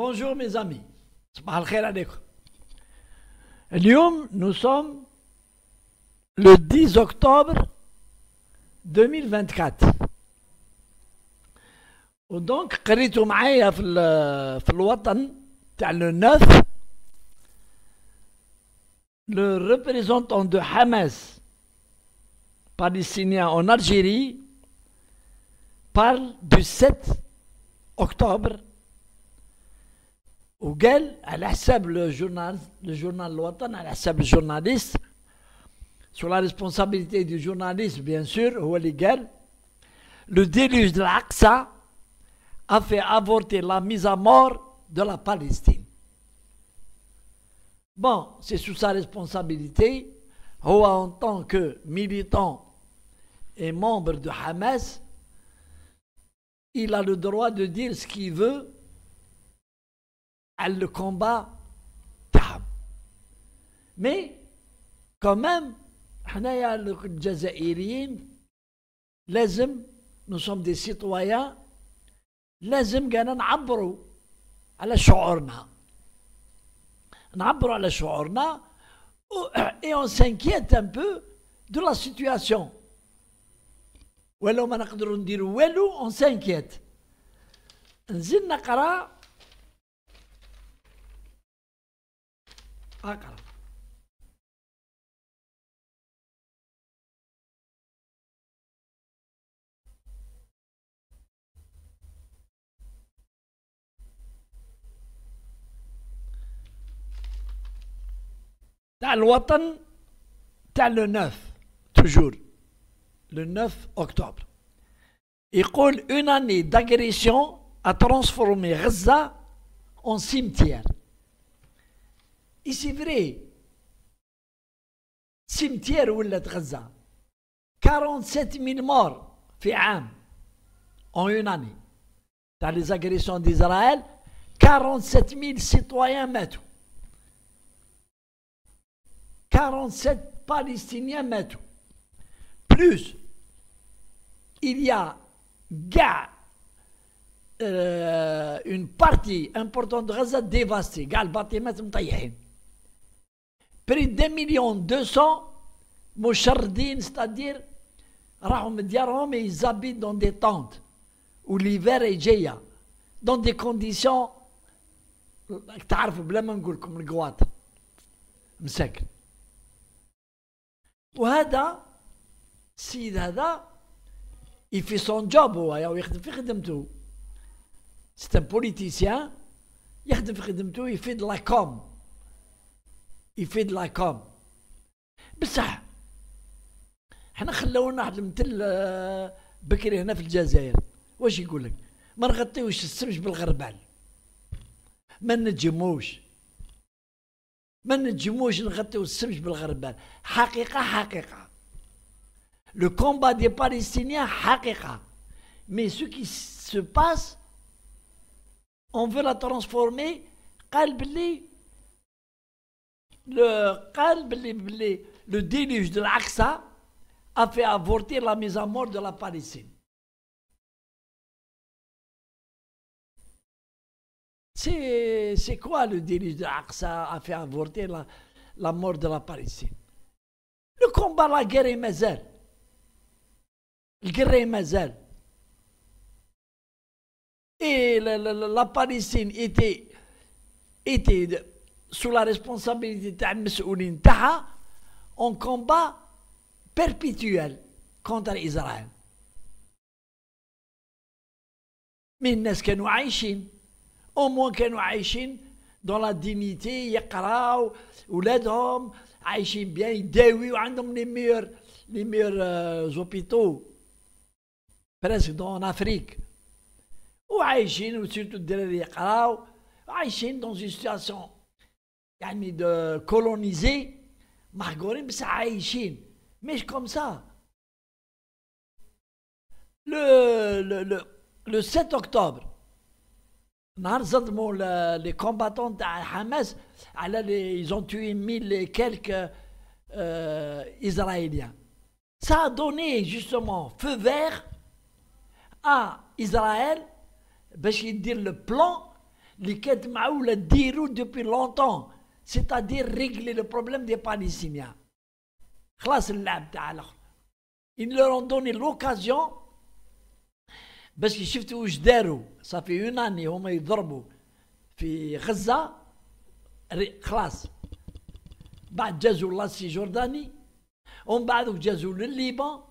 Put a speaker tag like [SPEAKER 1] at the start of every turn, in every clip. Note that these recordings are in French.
[SPEAKER 1] Bonjour mes amis.
[SPEAKER 2] Nous sommes le 10 octobre 2024. Donc, 9 le représentant de Hamas palestinien en Algérie parle du 7 octobre وقال elle journal le journal à la journaliste, le journaliste. Sur la responsabilité du journaliste, bien sûr, اللي قال le déluge de l'Aqsa a fait avorter la mise à mort de la Palestine. Bon, c'est sous sa responsabilité. en tant que militant et membre de Hamas, il a le droit de dire ce qu'il veut le combat تاعهم مي كمان حنايا الجزائريين لازم نو سوم دي سيتوايا لازم كان نعبروا على شعورنا نعبروا على شعورنا اي اون سانكيت ان بو دو لا سيتوياسيون ولو ما نقدروا نديروا والو اون سانكيت
[SPEAKER 1] نزيد نقرا T'as
[SPEAKER 2] t'as le 9, toujours, le 9 octobre. Il coule une année d'agression à transformer Gaza en cimetière. Ici, c'est vrai, cimetière où est la 47 000 morts en une année dans les agressions d'Israël, 47 000 citoyens mettent, 47 Palestiniens mettent. Plus, il y a euh, une partie importante de Gaza dévastée, la partie بري 2 مليون 200 مشردين ستادير راهم من ديارهم يزابي دون دي طونت وليفير جايه دون دي كونديسيون تعرفوا بلا ما نقول لكم القواط مساكن وهذا السيد هذا يفي سون جوب هو يخدم في خدمته سيت ان بوليتيسيان يخدم في خدمته يفيد لا كوم يفيد لاكوم بصح حنا خلاونا واحد المثل آه، بكري هنا في الجزائر واش يقول لك ما نغطيوش السمج بالغربال ما نجموش ما نجموش نغطيو السمج بالغربال حقيقة حقيقة لو كومبا دي باليستينيان حقيقة مي سو كي سو باس اون فو لا ترانسفورمي قال بلي le, le déluge de l'Aqsa
[SPEAKER 1] a fait avorter la mise à mort de la Palestine. C'est quoi le déluge de
[SPEAKER 2] l'Aqsa a fait avorter la, mort de la Palestine Le combat, la guerre mes mazal. La guerre mes mazal. Et la, parisine Palestine était, était sous la responsabilité d'Amsoulin Taha en combat perpétuel contre Israël. Mais n'est-ce nous Au moins que vivent dans la dignité, yakara ou l'aide homme, aïchin bien, ils ont les meilleurs, les meilleurs euh, hôpitaux, presque dans l'Afrique. Ou aïchin, ou surtout dans les yakara aïchin dans une situation il a mis de coloniser Margorimsa à Mais comme ça, le 7 octobre, les combattants à Hamas, ils ont tué mille et quelques euh, Israéliens. Ça a donné justement feu vert à Israël, parce que le plan, les Quetmaoul, le déroulé depuis longtemps c'est-à-dire régler le problème des Palestiniens. Ils leur ont donné l'occasion, parce qu'ils ont fait ça fait une année, ils ont dormi Gaza, خلاص
[SPEAKER 1] Liban,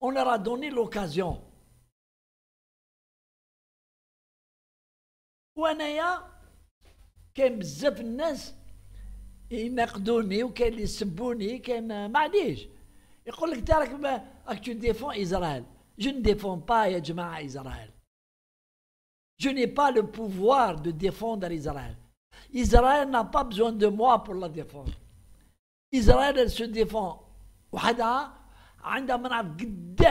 [SPEAKER 1] on leur a donné l'occasion. Où est-ce وانايا de
[SPEAKER 2] et donné ou quels Isbouni, quels Magdiche? Il vous a dit alors que dit ben, ah, que tu défends Israël. Je ne défends pas la Jamaa Israël. Je n'ai pas le pouvoir de défendre Israël. Israël n'a pas besoin de moi pour la défendre. Israël se défend. Et est là? A une de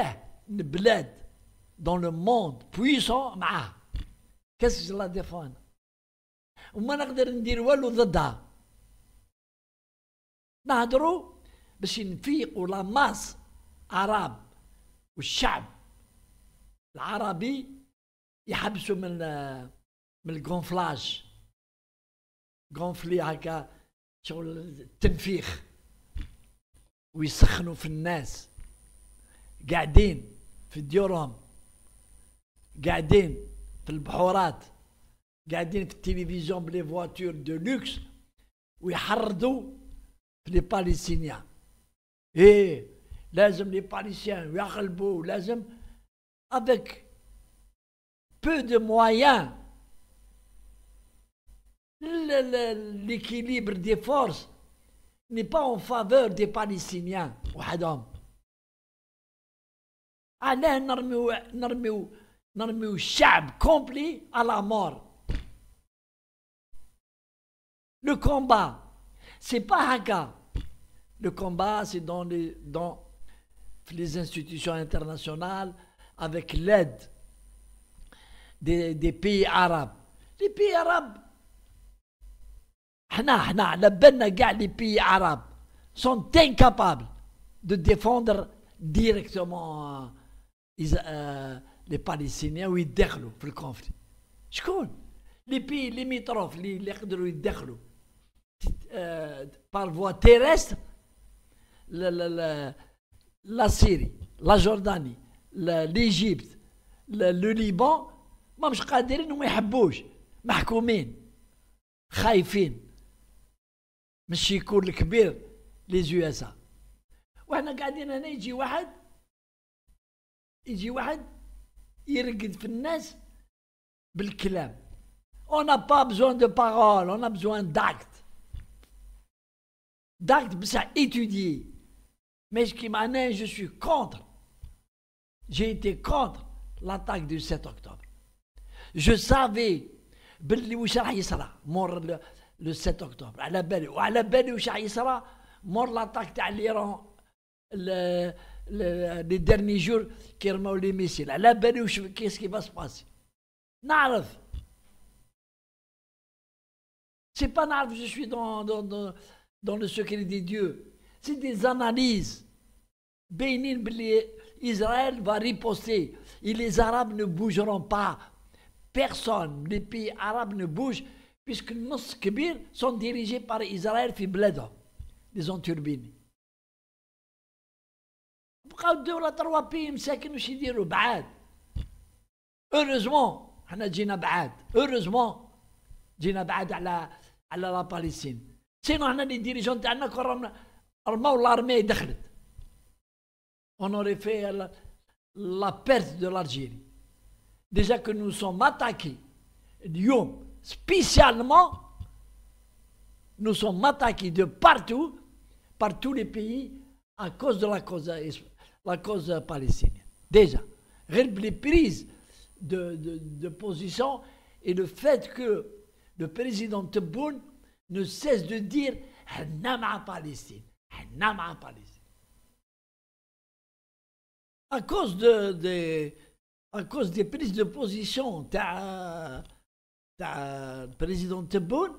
[SPEAKER 2] mes dans le monde puissant. Mais qu'est-ce que je la défends? On m'a pas que de le dire. نهضروا باش نفيقوا لاماس عرب والشعب العربي يحبسوا من من الكونفلاج غونفلي هكا شغل التنفيخ ويسخنوا في الناس قاعدين في ديورهم قاعدين في البحورات قاعدين في التلفزيون بلي فواتور دو لوكس ويحرضوا les Palestiniens. Et hommes les Palestiniens, les hommes avec peu de moyens, l'équilibre des forces n'est pas en faveur des Palestiniens. à
[SPEAKER 1] la mort le combat complet à la mort. Le
[SPEAKER 2] combat. C'est pas cas. Le combat, c'est dans les, dans les institutions internationales, avec l'aide des, pays arabes. Les pays arabes, les pays arabes sont incapables de défendre directement euh, euh, les Palestiniens ou ils le conflit. Les pays limitrophes, les Euh, par voie terrestre la, la, la, la Syrie, la Jordanie, l'Égypte, لو ليبان ما مش قادرين وما يحبوش محكومين خايفين مش يكون الكبير les USA. وحنا قاعدين هنا يجي واحد يجي واحد يرقد في الناس بالكلام on n'a pas besoin de parole on a besoin d'actes d'actes ça étudier. Mais ce qui m'en est, je suis contre. J'ai été contre l'attaque du 7 octobre. Je savais mort le 7 octobre. À la belle, à la belle mort l'attaque à l'Iran le, le, les derniers jours qui remet les missiles. À la belle, qu'est-ce qui va se passer N'arrive. C'est pas Narve, je suis dans, dans, dans dans le secret de Dieu. C'est des analyses. Bénin, Israël va riposter. Et les Arabes ne bougeront pas. Personne, les pays arabes ne bougent, puisque nos kibir sont dirigés par Israël, Fibleda, les enturbines. Heureusement, on a بي Heureusement, واش يديروا بعاد اوروزمون حنا جينا on اوروزمون جينا بعاد على على la Palestine. Si nous des dirigeants l'armée, on aurait fait la perte de l'Algérie. Déjà que nous sommes attaqués, spécialement, nous sommes attaqués de partout, par tous les pays, à cause de la cause palestinienne. Déjà. Les prises de position et le fait que le président Tebboune ne cesse de dire la Palestine, la Palestine. À cause, de, de, à cause des prises de position, tu as le président Tebboune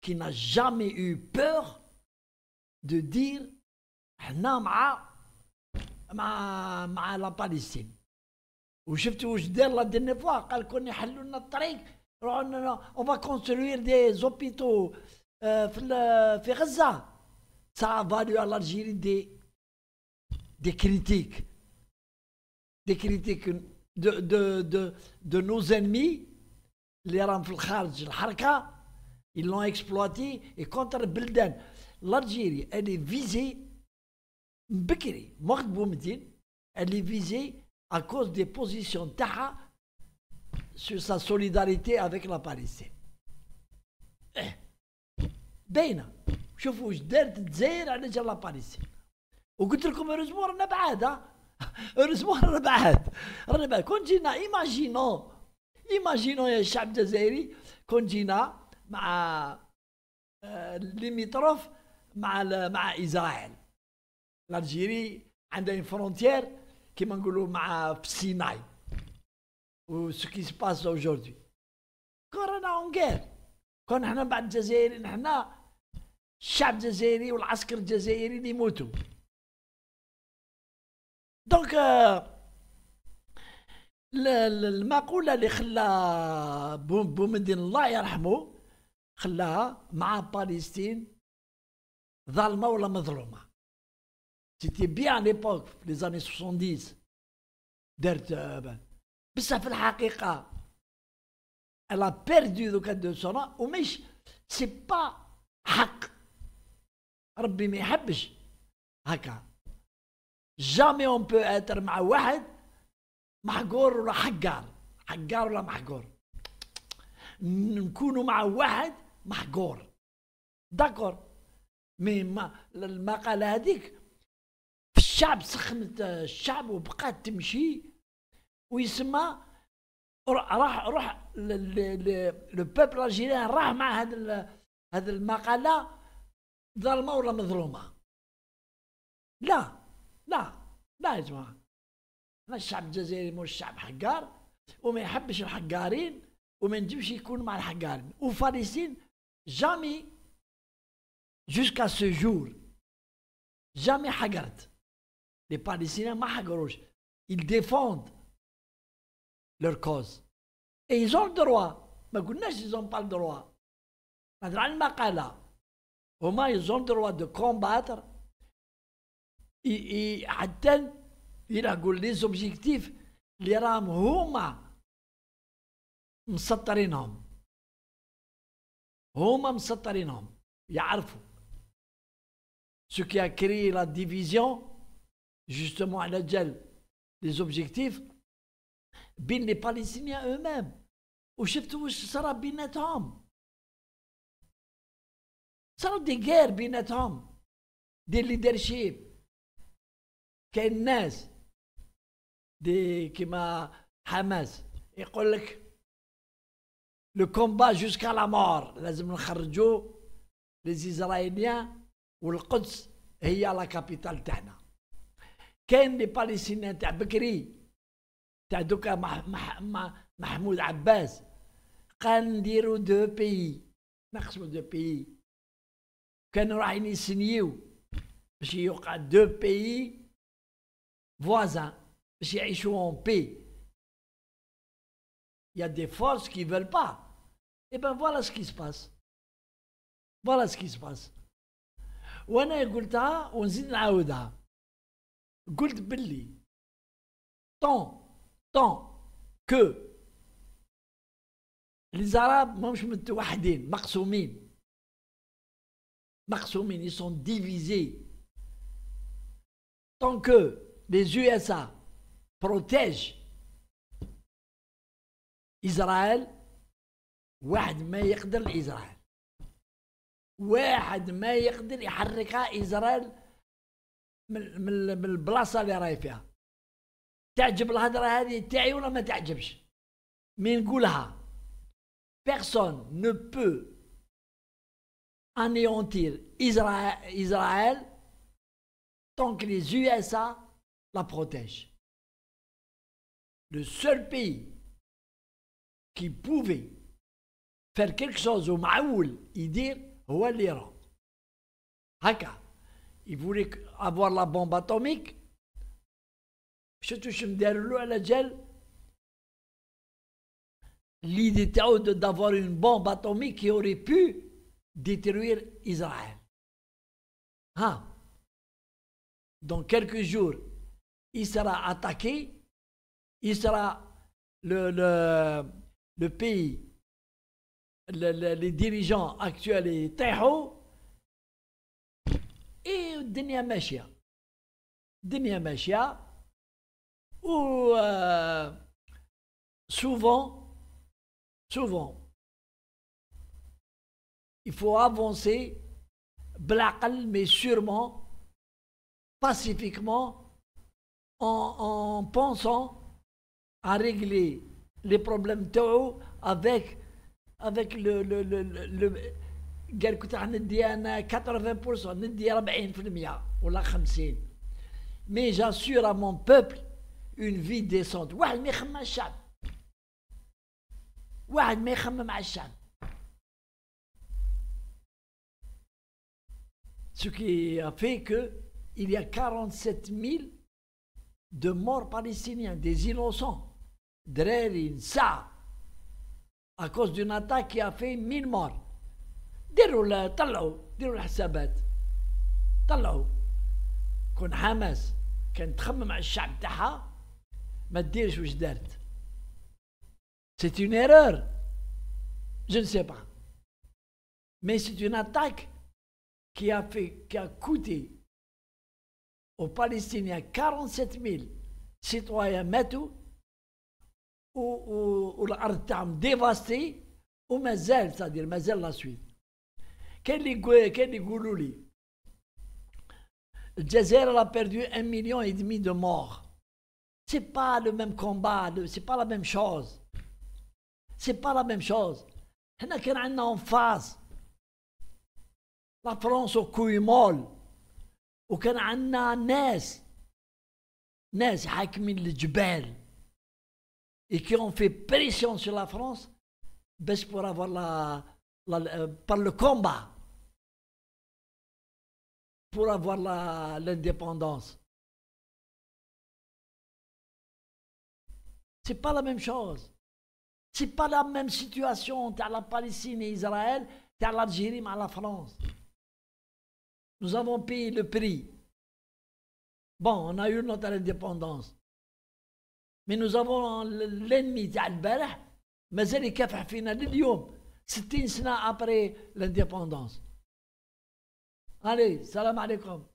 [SPEAKER 2] qui n'a jamais eu peur de dire Hanna مع لا باليستين وشفت واش دار لا ديرني فوا قال كون يحلوا لنا الطريق روحوا اون فا كونستروير دي زوبيتو euh, ça a valu à l'Algérie des, critiques. Des critiques de, nos ennemis, les ils l'ont exploité et contre Belden. L'Algérie, elle est visée, elle est visée à cause des positions Taha sur sa solidarité avec la Palestine. باينه شوفوا واش دارت الجزائر على جال لاباريسي وقلت لكم اوروزمون رانا بعاد اوروزمون رانا بعاد رانا بعاد كون جينا ايماجينو ايماجينو يا الشعب الجزائري كون جينا مع آه، ليميتروف مع مع اسرائيل الجيري عندها اون فرونتيير كيما نقولوا مع في سيناي و سو كي سباس اوجوردي كون رانا اون كون حنا بعد الجزائر حنا الشعب الجزائري والعسكر الجزائري اللي يموتوا دونك آه، المقوله اللي خلا بومدين الله يرحمه خلاها مع فلسطين
[SPEAKER 1] ظالمه ولا مظلومه سيتي بيان ليبوك في لي زاني 70 دارت بصح في الحقيقه
[SPEAKER 2] الا بيردو دوكا دو سونا de سي با حق ربي ما يحبش هكا جامي اون بو اتر مع واحد محقور ولا حقار حقار ولا محقور نكونوا مع واحد محقور داكور مي ما المقالة هذيك في الشعب سخنت الشعب وبقات تمشي ويسمى راح روح لو بوبل راح مع هذا هذا المقاله ظالمه ولا مظلومه لا لا لا يا جماعه انا الشعب الجزائري مو الشعب حقار وما يحبش الحقارين وما نجمش يكون مع الحقارين وفارسين جامي
[SPEAKER 1] جوسكا سو جور جامي حقرت لي باليسينا ما حقروش يل ديفوند لور كوز اي زون دروا ما قلناش زون بال دروا هذا على المقاله
[SPEAKER 2] Romains, ils ont le droit de combattre. Et, atteindre
[SPEAKER 1] les objectifs اللي راهم هما مسطرينهم هما مسطرينهم يعرفوا ce qui a créé la division justement على جال les objectifs بين les Palestiniens eux-mêmes وشفتوا واش صرا بيناتهم صاروا دي جير بيناتهم دي ليدرشيب كاين
[SPEAKER 2] ناس دي كيما حماس يقول لك لو كومبا جوسكا لا مور لازم نخرجوا ليزيزرايليان والقدس هي لا كابيتال تاعنا كاين لي باليستينيان تاع بكري تاع دوكا مح مح مح محمود عباس قال نديرو دو بيي نقسمو دو بيي
[SPEAKER 1] Quand on a eu des signes, si il y a deux pays voisins, si il y a en paix, il y a des forces qui ne veulent pas. Eh bien voilà ce qui se passe. Voilà ce qui se passe. On a eu des goults là, on a eu des goults là. Tant, tant que les arabes, ne sont me suis dit, tu as marxistes, ils sont divisés. Tant que les USA protègent إسرائيل واحد ما يقدر إسرائيل واحد
[SPEAKER 2] ما يقدر يحركها إسرائيل من من البلاصة اللي
[SPEAKER 1] راهي فيها تعجب الهضرة هذه تاعي ولا ما تعجبش مين نقولها بيرسون نو بو anéantir Israël, tant que les USA la protègent. Le seul pays qui pouvait faire quelque chose au Maoul dit dire est l'Iran. Haka. Il voulait avoir la bombe atomique. Je touche me à la gel.
[SPEAKER 2] L'idée d'avoir une bombe atomique qui aurait pu détruire
[SPEAKER 1] Israël. Dans quelques jours, il sera attaqué, il sera le, le, pays, les dirigeants actuels et Taïho, et Denia Machia. Denia Machia, où euh, souvent, souvent, il faut avancer, mais sûrement, pacifiquement,
[SPEAKER 2] en, en, pensant à régler les problèmes tao avec, avec le, le, le, le, 80% ou la 50%. Mais j'assure à mon peuple une vie décente. واحد ما يخمم مع الشعب واحد ما يخمم Ce qui a fait qu'il y a 47 000 de morts palestiniens, des innocents. Drerin, ça, à cause d'une attaque qui a fait 1000 morts. C'est une erreur. sabat, تاعها C'est une erreur. Je ne sais pas mais c'est une attaque qui a, fait, qui a coûté aux Palestiniens 47 000 citoyens matou ou l'artam dévasté, ou mazel, c'est-à-dire Mazel la suite quel est le اللي a perdu un million et demi de morts Ce n'est pas le même combat ce n'est pas la même chose Ce n'est pas la même chose y a عندنا en face France molle. au وكان عندنا ناس ناس حاكمين des et qui ont fait pression sur la
[SPEAKER 1] France pour avoir la, par le combat pour avoir l'indépendance. C'est pas la même chose. C'est pas
[SPEAKER 2] la même situation. Tu la Palestine et Israël, tu l'Algérie, mais la France.
[SPEAKER 1] Nous avons payé le prix. Bon, on a eu notre indépendance. Mais nous avons l'ennemi d'Albert, mais c'est le capable de Lyon. C'est une après l'indépendance. Allez, salam alaikum.